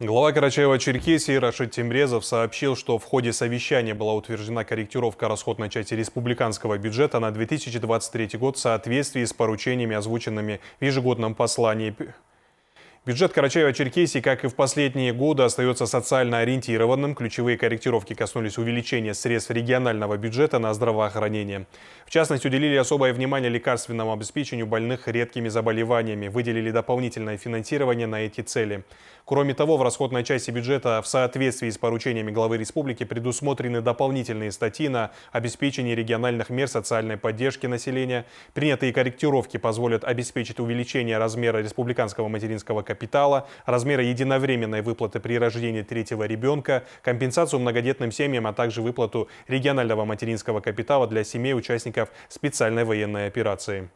Глава Карачаева-Черкесии Рашид Тимрезов сообщил, что в ходе совещания была утверждена корректировка расходной части республиканского бюджета на 2023 год в соответствии с поручениями, озвученными в ежегодном послании Бюджет Карачаева-Черкесии, как и в последние годы, остается социально ориентированным. Ключевые корректировки коснулись увеличения средств регионального бюджета на здравоохранение. В частности, уделили особое внимание лекарственному обеспечению больных редкими заболеваниями, выделили дополнительное финансирование на эти цели. Кроме того, в расходной части бюджета в соответствии с поручениями главы республики предусмотрены дополнительные статьи на обеспечение региональных мер социальной поддержки населения. Принятые корректировки позволят обеспечить увеличение размера республиканского материнского капитала, размера единовременной выплаты при рождении третьего ребенка, компенсацию многодетным семьям, а также выплату регионального материнского капитала для семей участников специальной военной операции.